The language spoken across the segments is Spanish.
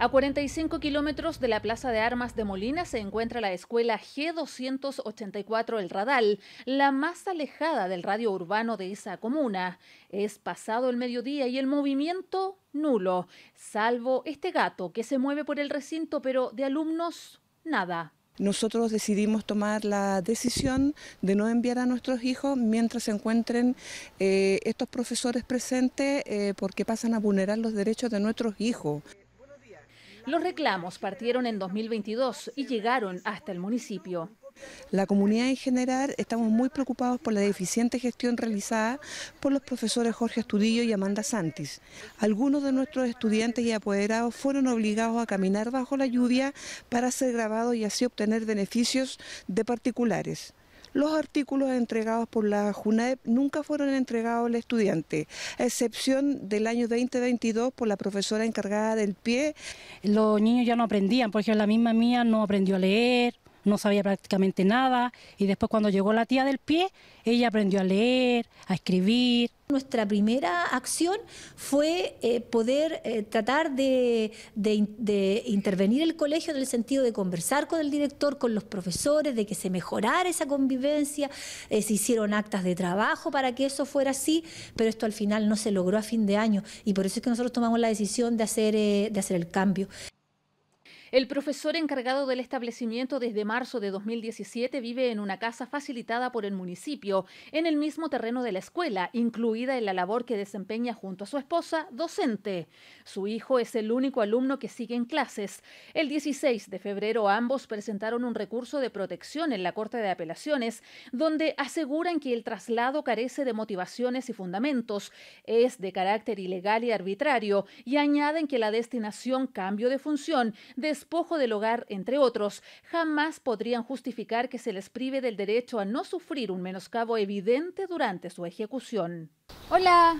A 45 kilómetros de la Plaza de Armas de Molina se encuentra la escuela G284 El Radal, la más alejada del radio urbano de esa comuna. Es pasado el mediodía y el movimiento nulo, salvo este gato que se mueve por el recinto, pero de alumnos nada. Nosotros decidimos tomar la decisión de no enviar a nuestros hijos mientras se encuentren eh, estos profesores presentes eh, porque pasan a vulnerar los derechos de nuestros hijos. Los reclamos partieron en 2022 y llegaron hasta el municipio. La comunidad en general estamos muy preocupados por la deficiente gestión realizada por los profesores Jorge Estudillo y Amanda Santis. Algunos de nuestros estudiantes y apoderados fueron obligados a caminar bajo la lluvia para ser grabados y así obtener beneficios de particulares los artículos entregados por la JUNAEP nunca fueron entregados al estudiante, a excepción del año 2022 por la profesora encargada del pie. Los niños ya no aprendían, por ejemplo, la misma mía no aprendió a leer, no sabía prácticamente nada y después cuando llegó la tía del pie, ella aprendió a leer, a escribir. Nuestra primera acción fue eh, poder eh, tratar de, intervenir el colegio en el sentido de conversar con el director, con los profesores, de que se mejorara esa convivencia, eh, se hicieron actas de trabajo para que eso fuera así, pero esto al final no se logró a fin de año y por eso es que nosotros tomamos la decisión de hacer, de hacer el cambio. El profesor encargado del establecimiento desde marzo de 2017 vive en una casa facilitada por el municipio, en el mismo terreno de la escuela, incluida en la labor que desempeña junto a su esposa, docente. Su hijo es el único alumno que sigue en clases. El 16 de febrero ambos presentaron un recurso de protección en la Corte de Apelaciones, donde aseguran que el traslado carece de motivaciones y fundamentos, es de carácter ilegal y arbitrario, y añaden que la destinación cambio de función de despojo del hogar, entre otros, jamás podrían justificar que se les prive del derecho a no sufrir un menoscabo evidente durante su ejecución. Hola.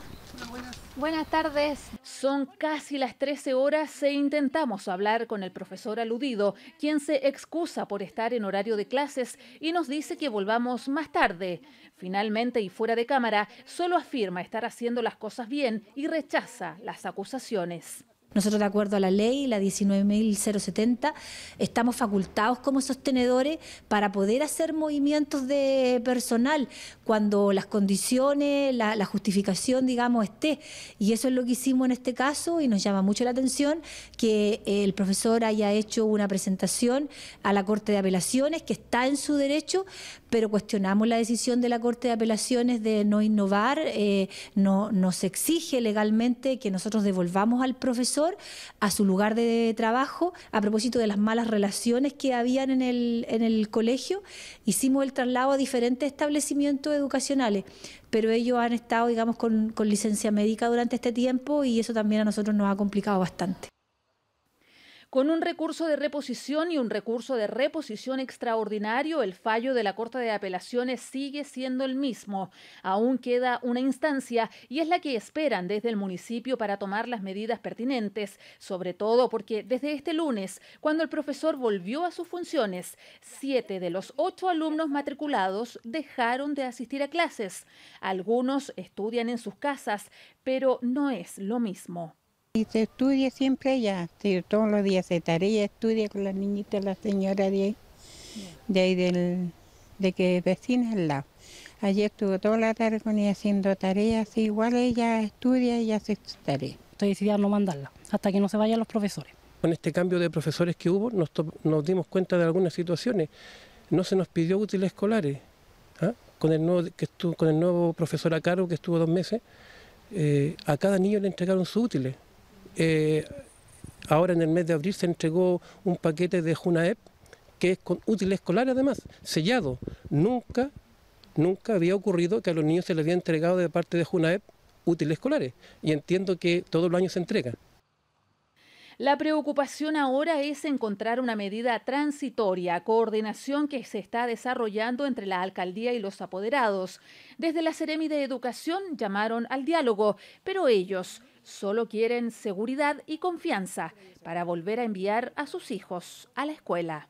Buenas. tardes. Son casi las 13 horas e intentamos hablar con el profesor aludido, quien se excusa por estar en horario de clases y nos dice que volvamos más tarde. Finalmente y fuera de cámara, solo afirma estar haciendo las cosas bien y rechaza las acusaciones. Nosotros, de acuerdo a la ley, la 19.070, estamos facultados como sostenedores para poder hacer movimientos de personal cuando las condiciones, la, justificación, digamos, esté. Y eso es lo que hicimos en este caso y nos llama mucho la atención que eh, el profesor haya hecho una presentación a la Corte de Apelaciones, que está en su derecho, pero cuestionamos la decisión de la Corte de Apelaciones de no innovar. Eh, no, nos exige legalmente que nosotros devolvamos al profesor a su lugar de trabajo a propósito de las malas relaciones que habían en el, colegio. Hicimos el traslado a diferentes establecimientos educacionales, pero ellos han estado, digamos, con licencia médica durante este tiempo y eso también a nosotros nos ha complicado bastante. Con un recurso de reposición y un recurso de reposición extraordinario, el fallo de la Corte de Apelaciones sigue siendo el mismo. Aún queda una instancia y es la que esperan desde el municipio para tomar las medidas pertinentes, sobre todo porque desde este lunes, cuando el profesor volvió a sus funciones, siete de los ocho alumnos matriculados dejaron de asistir a clases. Algunos estudian en sus casas, pero no es lo mismo. Y se estudia siempre ella... todos los días se tarea, estudia con la niñita, la señora de ahí, de ahí del, de que vecina al lado. Ayer estuvo toda la tarde con ella haciendo tareas, igual ella estudia y hace tareas... Estoy decidida no mandarla, hasta que no se vayan los profesores. Con este cambio de profesores que hubo, nos, dimos cuenta de algunas situaciones. No se nos pidió útiles escolares. ¿ah? Con, el nuevo, que estuvo, con el nuevo profesor a cargo, que estuvo dos meses, eh, a cada niño le entregaron sus útiles. Eh, ahora en el mes de abril se entregó un paquete de Junaep, que es con útil escolar además, sellado. Nunca, nunca había ocurrido que a los niños se les había entregado de parte de Junaep útiles escolares, y entiendo que todos los años se entrega. La preocupación ahora es encontrar una medida transitoria, coordinación que se está desarrollando entre la alcaldía y los apoderados. Desde la Seremi de Educación llamaron al diálogo, pero ellos Solo quieren seguridad y confianza para volver a enviar a sus hijos a la escuela.